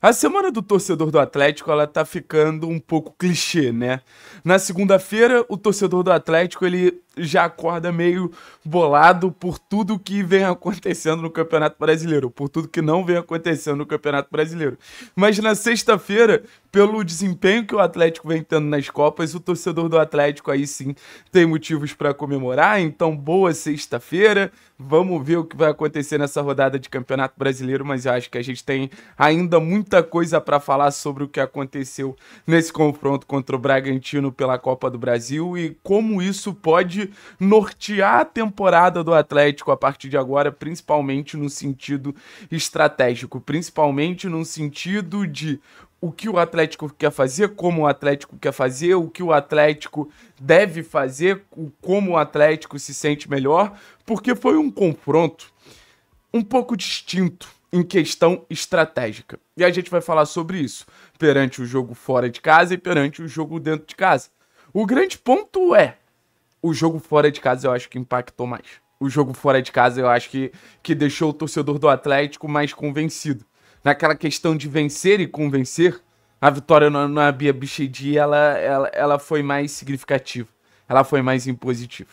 A semana do torcedor do Atlético ela tá ficando um pouco clichê, né? Na segunda-feira, o torcedor do Atlético ele já acorda meio bolado por tudo que vem acontecendo no Campeonato Brasileiro, por tudo que não vem acontecendo no Campeonato Brasileiro. Mas na sexta-feira, pelo desempenho que o Atlético vem tendo nas Copas, o torcedor do Atlético aí sim tem motivos para comemorar. Então, boa sexta-feira. Vamos ver o que vai acontecer nessa rodada de Campeonato Brasileiro, mas eu acho que a gente tem ainda muita coisa para falar sobre o que aconteceu nesse confronto contra o Bragantino pela Copa do Brasil e como isso pode nortear a temporada do Atlético a partir de agora, principalmente no sentido estratégico, principalmente no sentido de o que o Atlético quer fazer, como o Atlético quer fazer, o que o Atlético deve fazer, como o Atlético se sente melhor, porque foi um confronto um pouco distinto em questão estratégica. E a gente vai falar sobre isso perante o jogo fora de casa e perante o jogo dentro de casa. O grande ponto é o jogo fora de casa eu acho que impactou mais. O jogo fora de casa eu acho que, que deixou o torcedor do Atlético mais convencido. Naquela questão de vencer e convencer, a vitória na, na Bia Bichedi, ela, ela, ela foi mais significativa. Ela foi mais impositiva.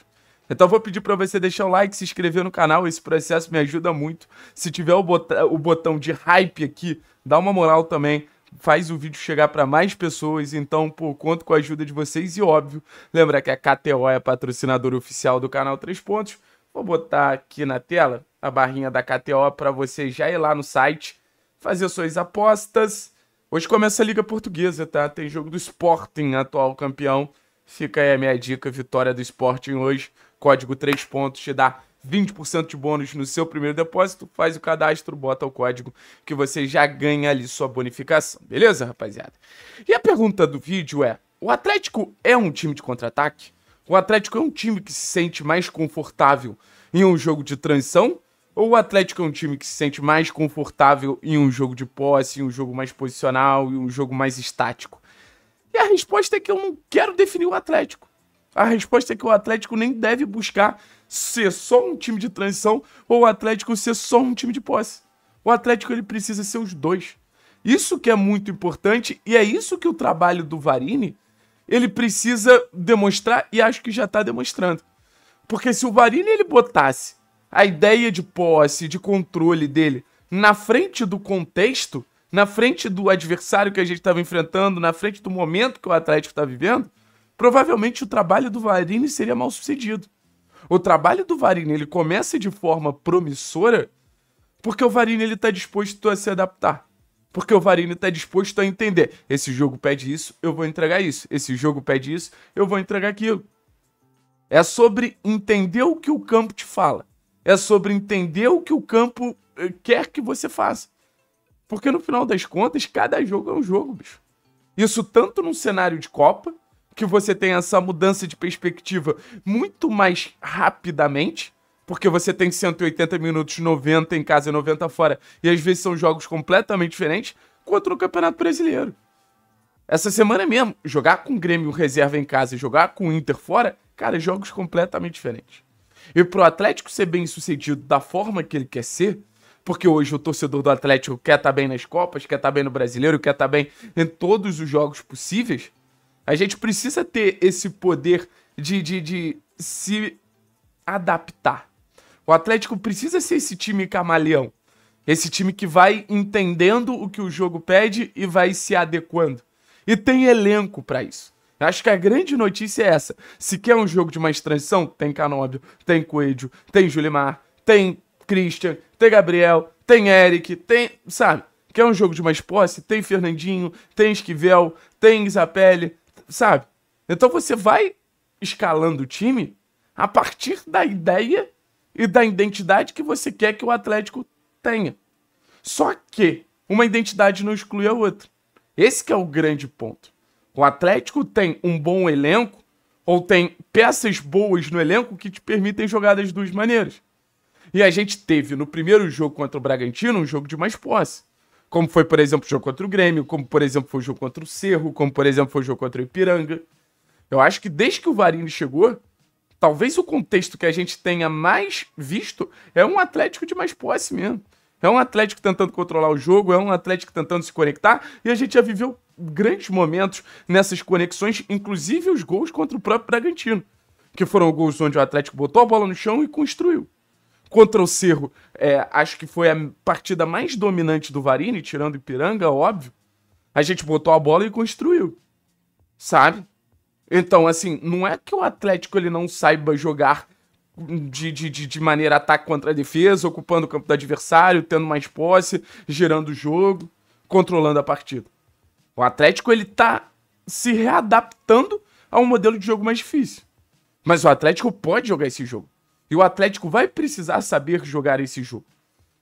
Então vou pedir para você deixar o like, se inscrever no canal, esse processo me ajuda muito. Se tiver o, bot o botão de hype aqui, dá uma moral também faz o vídeo chegar para mais pessoas. Então, pô, conto com a ajuda de vocês. E óbvio, lembra que a KTO é a patrocinadora oficial do canal Três Pontos. Vou botar aqui na tela a barrinha da KTO para você já ir lá no site, fazer suas apostas. Hoje começa a Liga Portuguesa, tá? Tem jogo do Sporting, atual campeão. Fica aí a minha dica, vitória do Sporting hoje. Código 3 pontos te dá 20% de bônus no seu primeiro depósito, faz o cadastro, bota o código que você já ganha ali sua bonificação. Beleza, rapaziada? E a pergunta do vídeo é: o Atlético é um time de contra-ataque? O Atlético é um time que se sente mais confortável em um jogo de transição? Ou o Atlético é um time que se sente mais confortável em um jogo de posse, em um jogo mais posicional, em um jogo mais estático? E a resposta é que eu não quero definir o Atlético. A resposta é que o Atlético nem deve buscar ser só um time de transição ou o Atlético ser só um time de posse. O Atlético ele precisa ser os dois. Isso que é muito importante e é isso que o trabalho do Varini ele precisa demonstrar e acho que já está demonstrando. Porque se o Varini ele botasse a ideia de posse, de controle dele na frente do contexto, na frente do adversário que a gente estava enfrentando, na frente do momento que o Atlético está vivendo, provavelmente o trabalho do Varini seria mal sucedido. O trabalho do Varini ele começa de forma promissora porque o Varini está disposto a se adaptar. Porque o Varini está disposto a entender. Esse jogo pede isso, eu vou entregar isso. Esse jogo pede isso, eu vou entregar aquilo. É sobre entender o que o campo te fala. É sobre entender o que o campo eh, quer que você faça. Porque no final das contas, cada jogo é um jogo, bicho. Isso tanto num cenário de Copa, que você tem essa mudança de perspectiva muito mais rapidamente, porque você tem 180 minutos, 90 em casa e 90 fora, e às vezes são jogos completamente diferentes, quanto no Campeonato Brasileiro. Essa semana mesmo, jogar com o Grêmio reserva em casa e jogar com o Inter fora, cara, é jogos completamente diferentes. E pro Atlético ser bem sucedido da forma que ele quer ser, porque hoje o torcedor do Atlético quer estar tá bem nas Copas, quer estar tá bem no Brasileiro, quer estar tá bem em todos os jogos possíveis, a gente precisa ter esse poder de, de, de se adaptar. O Atlético precisa ser esse time camaleão. Esse time que vai entendendo o que o jogo pede e vai se adequando. E tem elenco para isso. Acho que a grande notícia é essa. Se quer um jogo de mais transição, tem Canóbio, tem Coelho, tem Julimar, tem Christian, tem Gabriel, tem Eric, tem. Sabe? Quer um jogo de mais posse? Tem Fernandinho, tem Esquivel, tem Isapelli, sabe? Então você vai escalando o time a partir da ideia e da identidade que você quer que o Atlético tenha. Só que uma identidade não exclui a outra. Esse é o grande ponto. O Atlético tem um bom elenco ou tem peças boas no elenco que te permitem jogar das duas maneiras. E a gente teve no primeiro jogo contra o Bragantino um jogo de mais posse como foi, por exemplo, o jogo contra o Grêmio, como, por exemplo, foi o jogo contra o Cerro, como, por exemplo, foi o jogo contra o Ipiranga. Eu acho que desde que o Varini chegou, talvez o contexto que a gente tenha mais visto é um Atlético de mais posse mesmo. É um Atlético tentando controlar o jogo, é um Atlético tentando se conectar, e a gente já viveu grandes momentos nessas conexões, inclusive os gols contra o próprio Bragantino, que foram gols onde o Atlético botou a bola no chão e construiu contra o Cerro, é, acho que foi a partida mais dominante do Varini, tirando Ipiranga, óbvio. A gente botou a bola e construiu. Sabe? Então, assim, não é que o Atlético ele não saiba jogar de, de, de, maneira ataque contra a defesa, ocupando o campo do adversário, tendo mais posse, gerando o jogo, controlando a partida. O Atlético ele tá se readaptando a um modelo de jogo mais difícil. Mas o Atlético pode jogar esse jogo. E o Atlético vai precisar saber jogar esse jogo.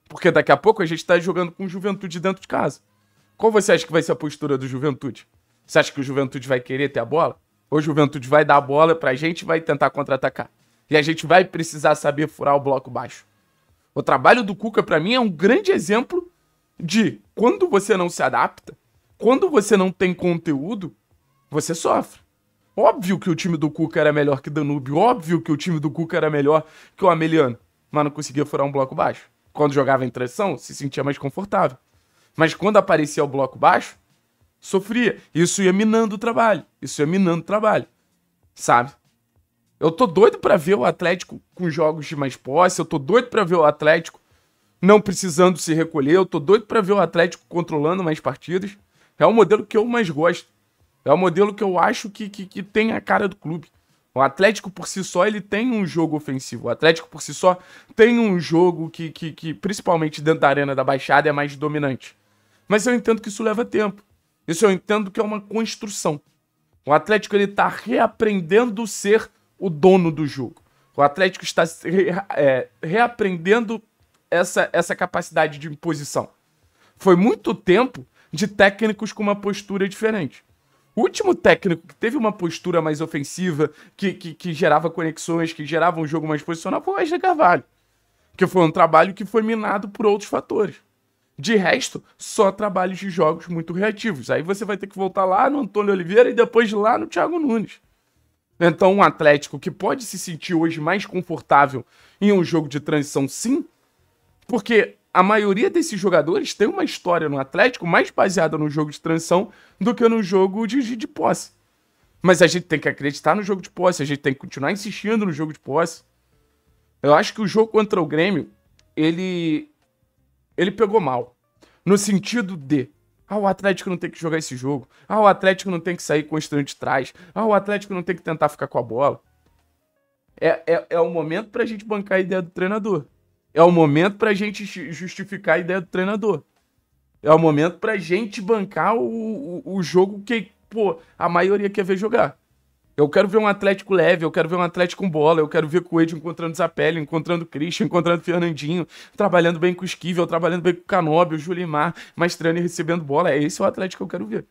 Porque daqui a pouco a gente está jogando com Juventude dentro de casa. Qual você acha que vai ser a postura do Juventude? Você acha que o Juventude vai querer ter a bola? Ou o Juventude vai dar a bola pra gente e vai tentar contra-atacar? E a gente vai precisar saber furar o bloco baixo. O trabalho do Cuca, para mim, é um grande exemplo de quando você não se adapta, quando você não tem conteúdo, você sofre. Óbvio que o time do Cuca era melhor que o Danúbio, óbvio que o time do Cuca era melhor que o Ameliano, mas não conseguia furar um bloco baixo. Quando jogava em transição, se sentia mais confortável. Mas quando aparecia o bloco baixo, sofria. Isso ia minando o trabalho. Isso ia minando o trabalho. Sabe? Eu tô doido para ver o Atlético com jogos de mais posse, eu tô doido para ver o Atlético não precisando se recolher, eu tô doido para ver o Atlético controlando mais partidas. É o modelo que eu mais gosto. É o modelo que eu acho que, que, que tem a cara do clube. O Atlético por si só, ele tem um jogo ofensivo. O Atlético por si só tem um jogo que, que, que principalmente dentro da arena da Baixada, é mais dominante. Mas eu entendo que isso leva tempo. Isso eu entendo que é uma construção. O Atlético ele está reaprendendo ser o dono do jogo. O Atlético está re, é, reaprendendo essa, essa capacidade de imposição. Foi muito tempo de técnicos com uma postura diferente. O último técnico que teve uma postura mais ofensiva, que, que, que gerava conexões, que gerava um jogo mais posicional, foi o Wesley Carvalho. Que foi um trabalho que foi minado por outros fatores. De resto, só trabalhos de jogos muito reativos. Aí você vai ter que voltar lá no Antônio Oliveira e depois lá no Thiago Nunes. Então, um Atlético que pode se sentir hoje mais confortável em um jogo de transição, sim, porque a maioria desses jogadores tem uma história no Atlético mais baseada no jogo de transição do que no jogo de, de posse. Mas a gente tem que acreditar no jogo de posse, a gente tem que continuar insistindo no jogo de posse. Eu acho que o jogo contra o Grêmio, ele. ele pegou mal. No sentido de. Ah, o Atlético não tem que jogar esse jogo. Ah, o Atlético não tem que sair constante de trás. Ah, o Atlético não tem que tentar ficar com a bola. É, é, é o momento pra gente bancar a ideia do treinador. É o momento a gente justificar a ideia do treinador. É o momento a gente bancar o, o, o jogo que, pô, a maioria quer ver jogar. Eu quero ver um Atlético leve, eu quero ver um Atlético com bola, eu quero ver Coelho encontrando Zapelli, encontrando Christian, encontrando Fernandinho, trabalhando bem com o Esquivel, trabalhando bem com o Canóbio, o Julimar, e recebendo bola. É esse o Atlético que eu quero ver.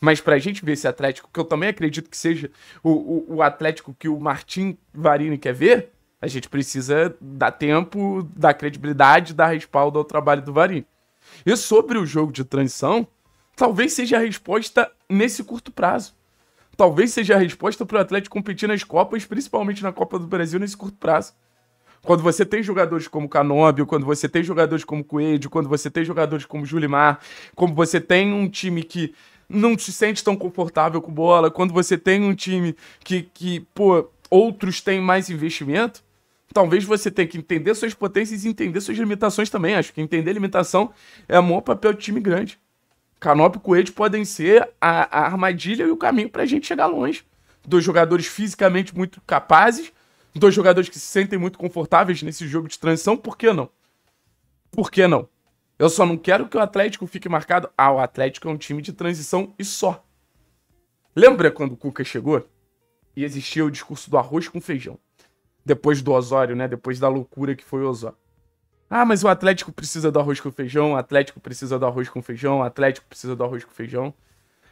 Mas a gente ver esse Atlético, que eu também acredito que seja o, o, o Atlético que o Martim Varini quer ver, a gente precisa dar tempo, dar credibilidade, dar respaldo ao trabalho do Varim. E sobre o jogo de transição, talvez seja a resposta nesse curto prazo. Talvez seja a resposta para o Atlético competir nas Copas, principalmente na Copa do Brasil, nesse curto prazo. Quando você tem jogadores como Canóbio, quando você tem jogadores como Coelho, quando você tem jogadores como Julimar, quando você tem um time que não se sente tão confortável com bola, quando você tem um time que, que pô, outros têm mais investimento, talvez você tenha que entender suas potências e entender suas limitações também. Acho que entender limitação é o maior papel de time grande. Canopy e Coelho podem ser a, a armadilha e o caminho para a gente chegar longe. Dois jogadores fisicamente muito capazes, dois jogadores que se sentem muito confortáveis nesse jogo de transição, por que não? Por que não? Eu só não quero que o Atlético fique marcado. Ah, o Atlético é um time de transição e só. Lembra quando o Cuca chegou? E existia o discurso do arroz com feijão. Depois do Osório, né? Depois da loucura que foi o Osório. Ah, mas o Atlético precisa do arroz com feijão, o Atlético precisa do arroz com feijão, o Atlético precisa do arroz com feijão.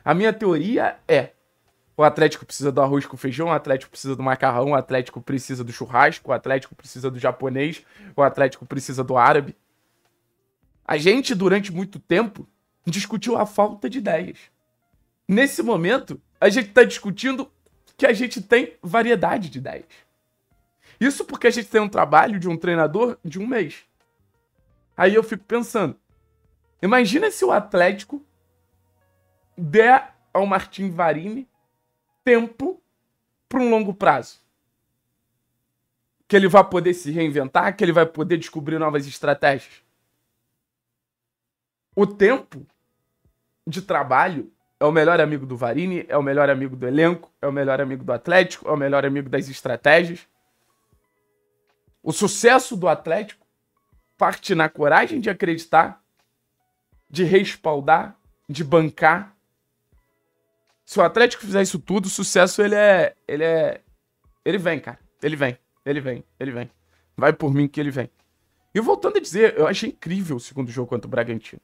A minha teoria é: o Atlético precisa do arroz com feijão, o Atlético precisa do macarrão, o Atlético precisa do churrasco, o Atlético precisa do japonês, o Atlético precisa do árabe. A gente, durante muito tempo, discutiu a falta de ideias. Nesse momento, a gente está discutindo que a gente tem variedade de ideias. Isso porque a gente tem um trabalho de um treinador de um mês. Aí eu fico pensando. Imagina se o Atlético der ao Martin Varini tempo para um longo prazo. Que ele vai poder se reinventar, que ele vai poder descobrir novas estratégias. O tempo de trabalho é o melhor amigo do Varini, é o melhor amigo do elenco, é o melhor amigo do Atlético, é o melhor amigo das estratégias. O sucesso do Atlético parte na coragem de acreditar, de respaldar, de bancar. Se o Atlético fizer isso tudo, o sucesso ele é, ele é, ele vem, cara. Ele vem, ele vem, ele vem. Vai por mim que ele vem. E voltando a dizer, eu achei incrível o segundo jogo contra o Bragantino.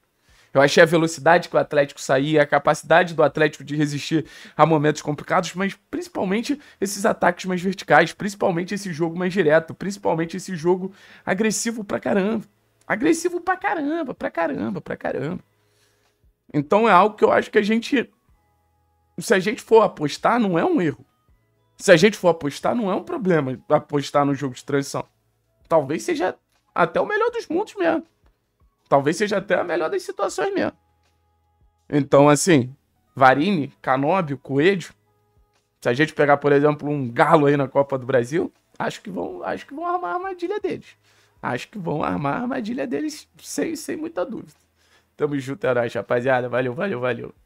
Eu achei a velocidade que o Atlético saía, a capacidade do Atlético de resistir a momentos complicados, mas principalmente esses ataques mais verticais, principalmente esse jogo mais direto, principalmente esse jogo agressivo pra caramba. Agressivo pra caramba, pra caramba, pra caramba. Então é algo que eu acho que a gente. Se a gente for apostar, não é um erro. Se a gente for apostar, não é um problema apostar no jogo de transição. Talvez seja até o melhor dos mundos mesmo. Talvez seja até a melhor das situações mesmo. Então, assim, Varine, Canóbio, Coelho, se a gente pegar, por exemplo, um galo aí na Copa do Brasil, acho que vão, acho que vão armar a armadilha deles. Acho que vão armar a armadilha deles sem, sem muita dúvida. Tamo junto, heróis, rapaziada. Valeu, valeu, valeu.